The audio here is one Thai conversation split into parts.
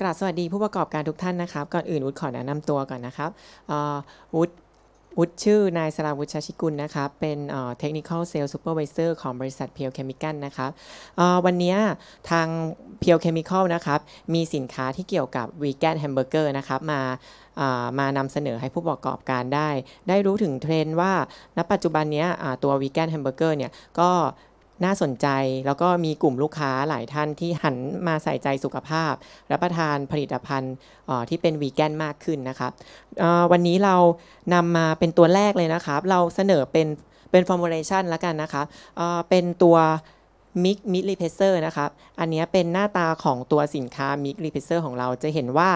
กราบสวัสดีผู้ประกอบการทุกท่านนะครับก่อนอื่นวุฒิขอแนะนำตัวก่อนนะครับวุฒิวุฒิชื่อ นายสราวุฒิชาชิกุลนะครับเป็นเทคนิคอลเซลล์ซูเปอร์วิเซอร์ของบริษัทเพียวเคมิคัลนะครับวันนี้ทางเพียวเคมิคอลนะครับมีสินค้าที่เกี่ยวกับวีแกนแฮมเบอร์เกอร์นะครับมามานำเสนอให้ผู้ประกอบการได้ ได้รู้ถึงเทรนด์ว่าณปัจจุบันนี้ตัววีแกนแฮมเบอร์เกอร์เนี่ยก็น่าสนใจแล้วก็มีกลุ่มลูกค้าหลายท่านที่หันมาใส่ใจสุขภาพรับประทานผลิตภัณฑ์ที่เป็นวีแกนมากขึ้นนะครับวันนี้เรานำมาเป็นตัวแรกเลยนะครับ เราเสนอเป็น เป็นฟอร์มูลเลชันแล้วกันนะคะเป็นตัวมิกมิลิเพเซอร์นะครับ อันนี้เป็นหน้าตาของตัวสินค้ามิกลิเพเซอร์ของเรา จะเห็นว่า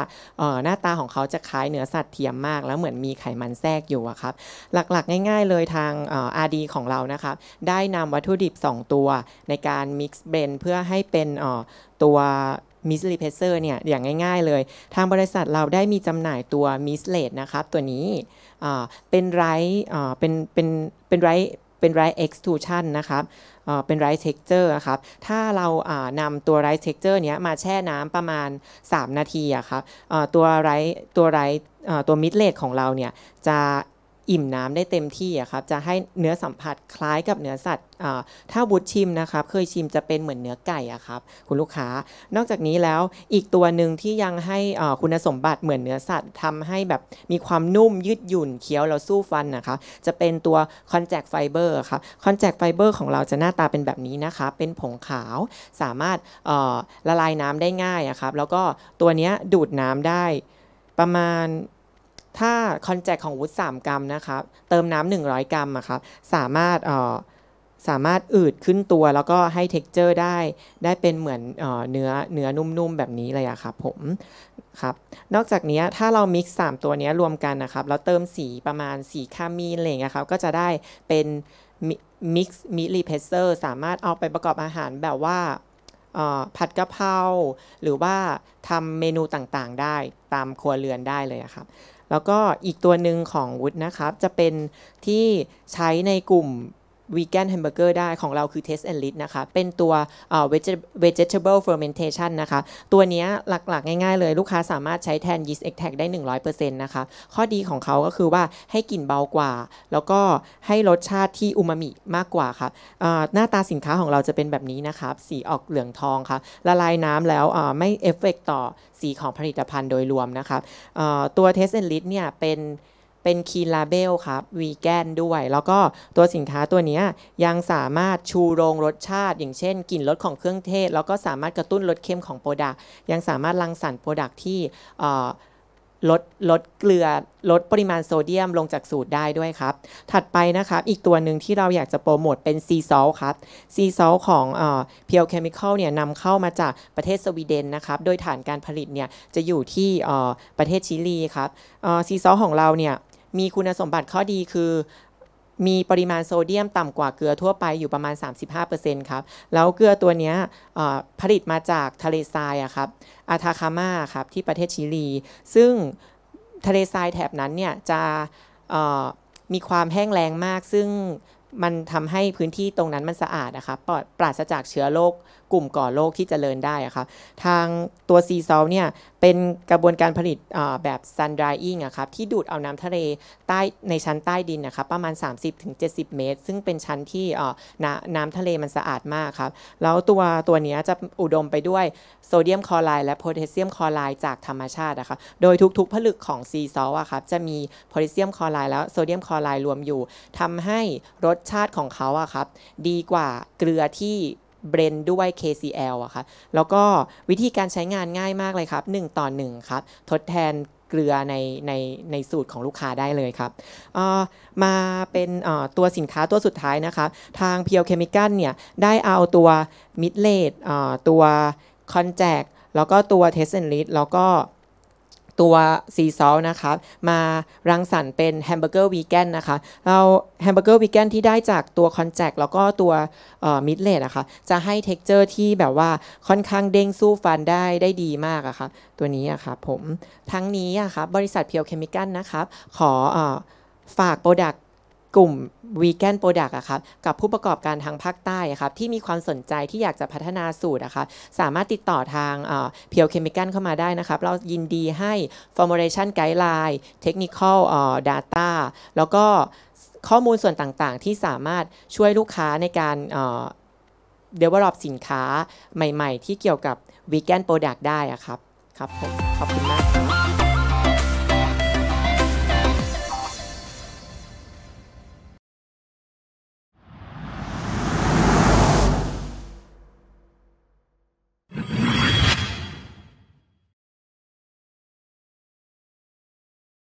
หน้าตาของเขาจะคล้ายเนื้อสัตว์เทียมมาก แล้วเหมือนมีไขมันแทรกอยู่ครับ หลักๆง่ายๆ เลยทางอาดีของเรานะครับได้นำวัตถุดิบ 2 ตัวในการมิกซ์เบนเพื่อให้เป็นตัวมิสลเพเซอร์เนี่ย อย่างง่ายๆเลย ทางบริษัทเราได้มีจำหน่ายตัวมิสเลดนะครับ ตัวนี้เป็นไรเป็นเป็นเป็นไรเป็นไรเอ็กซ์ทูชันนะครับเป็นไรซ์เท็กเจอร์นะครับ ถ้าเรานำตัวไรซ์เท็กเจอร์เนี้ย มาแช่น้ำประมาณ 3 นาทีอะครับ ตัวไรตัวไรตัวมิดเลทของเราเนี่ย จะอิ่มน้ำได้เต็มที่อะครับจะให้เนื้อสัมผัสคล้ายกับเนื้อสัตว์ถ้าบุชชิมนะครับ เคยชิมจะเป็นเหมือนเนื้อไก่อะครับคุณลูกค้า นอกจากนี้แล้วอีกตัวหนึ่งที่ยังให้คุณสมบัติเหมือนเนื้อสัตว์ทำให้แบบมีความนุ่มยืดหยุ่นเคี้ยวแล้วสู้ฟันนะคะจะเป็นตัวคอนแจกไฟเบอร์ครับคอนแจกไฟเบอร์ของเราจะหน้าตาเป็นแบบนี้นะคะเป็นผงขาว สามารถละลายน้ำได้ง่ายอะครับแล้วก็ตัวนี้ดูดน้ำได้ประมาณถ้าคอนแจกของวุฒิ3กรัมนะครับ เติมน้ำ100 กรัมอะครับ สามารถสามารถอืดขึ้นตัว แล้วก็ให้เท็กเจอร์ได้ ได้เป็นเหมือนเนื้อเนื้อ นุ่ม ๆ แบบนี้เลยอะครับผม ครับ นอกจากนี้ถ้าเรามิกซ์3ตัวนี้รวมกันนะครับ แล้วเติมสีประมาณสีคามีนอะไรเงี้ยครับ ก็จะได้เป็นมิกซ์มิลลิเพเซอร์สามารถเอาไปประกอบอาหารแบบว่าผัดกะเพราหรือว่าทำเมนูต่างๆได้ตามครัวเรือนได้เลยครับ แล้วก็อีกตัวหนึ่งของวุฒนะครับ จะเป็นที่ใช้ในกลุ่มวีแกนแฮมเบอร์เกอร์ได้ของเราคือ Test and Lit นะคะ เป็นตัวเ v e g e จเ b l e f e r m ลเฟอร์เมนนะคะ ตัวนี้หลักๆง่ายๆเลยลูกค้าสามารถใช้แทนยีสต์เอ็กแทกได้ 100%นะคะ ข้อดีของเขาก็คือว่าให้กลิ่นเบากว่า แล้วก็ให้รสชาติที่อูมามิมากกว่าค่ะหน้าตาสินค้าของเราจะเป็นแบบนี้นะครับสีออกเหลืองทองค่ะ ละลายน้ำแล้วไม่เอฟเฟกต่อสีของผลิตภัณฑ์โดยรวมนะคะตัวเทส t a นลิ i เนี่ยเป็นเป็นคีลาเบลครับวีแกนด้วย แล้วก็ตัวสินค้าตัวนี้ยังสามารถชูโรงรสชาติ อย่างเช่นกลิ่นรสของเครื่องเทศ แล้วก็สามารถกระตุ้นรสเค็มของโปรดักยังสามารถรังสรรค์โปรดักที่ลดลดเกลือลดปริมาณโซเดียมลงจากสูตรได้ด้วยครับ ถัดไปนะครับอีกตัวหนึ่งที่เราอยากจะโปรโมทเป็นซีซอลครับซีซอลของเพียวเคมีคอลเนี่ยนำเข้ามาจากประเทศสวีเดนนะครับโดยฐานการผลิตเนี่ยจะอยู่ที่ประเทศชิลีครับซีซอลของเราเนี่ยมีคุณสมบัติข้อดีคือมีปริมาณโซเดียมต่ำกว่าเกลือทั่วไปอยู่ประมาณ 35%ครับแล้วเกลือตัวนี้ผลิตมาจากทะเลทรายอะครับอาทาคาม่าครับที่ประเทศชิลี ซึ่งทะเลทรายแถบนั้นเนี่ยจะมีความแห้งแล้งมาก ซึ่งมันทำให้พื้นที่ตรงนั้นมันสะอาดนะครับปลอดปราศจากเชื้อโรคกลุ่มก่อโรคที่จเจริญได้ะครับ ทางตัวซีซอลเนี่ย เป็นกระบวนการผลิตแบบ sun drying ะครับที่ดูดเอาน้ำทะเลใต้ในชั้นใต้ดินนะครับ ประมาณ 30-70 เมตร ซึ่งเป็นชั้นที่น้ำทะเลมันสะอาดมากครับ แล้วตัวตัวนี้จะอุดมไปด้วยโซเดียมคลอไรด์และโพแทสเซียมคลอไรด์จากธรรมชาตินะครับโดยทุกๆผลึกของซีซอลอะครับจะมีโพแทสเซียมคลอไรด์แล้วโซเดียมคลอไรด์รวมอยู่ทำให้รสชาติของเขาอะครับดีกว่าเกลือที่เบรนด้วย KCL อะค่ะ แล้วก็วิธีการใช้งานง่ายมากเลยครับ 1ต่อ1ครับ ทดแทนเกลือในในในสูตรของลูกค้าได้เลยครับ มาเป็นตัวสินค้าตัวสุดท้ายนะคะทางเพียวเคมิกัลเนี่ยได้เอาตัวมิดเลดตัวคอนแจกแล้วก็ตัวเทสเซนลิสแล้วก็ตัวซีซอลนะคะมารังสรรค์เป็นแฮมเบอร์เกอร์วีแกนนะคะ เราแฮมเบอร์เกอร์วีแกนที่ได้จากตัวคอนแจกแล้วก็ตัวมิดเลดนะคะจะให้เท็กเจอร์ที่แบบว่าค่อนข้างเด้งสู้ฟันได้ได้ดีมากอะคะ่ะตัวนี้อะคะ่ะผมทั้งนี้อะคะ่ะบริษัทเพียวเคมิกันนะครับขออฝากโปรดักกลุ่มวีแกนโปรดักต์อะครับกับผู้ประกอบการทางภาคใต้อะครับที่มีความสนใจที่อยากจะพัฒนาสูตรอะครับสามารถติดต่อทางเพียวเคมิกันเข้ามาได้นะครับ เรายินดีให้ formulation guideline technical data แล้วก็ข้อมูลส่วนต่างๆที่สามารถช่วยลูกค้าในการเดเวลอปสินค้าใหม่ๆ ที่เกี่ยวกับวีแกนโปรดักต์ได้อะครับ ครับผมขอบคุณมากครับ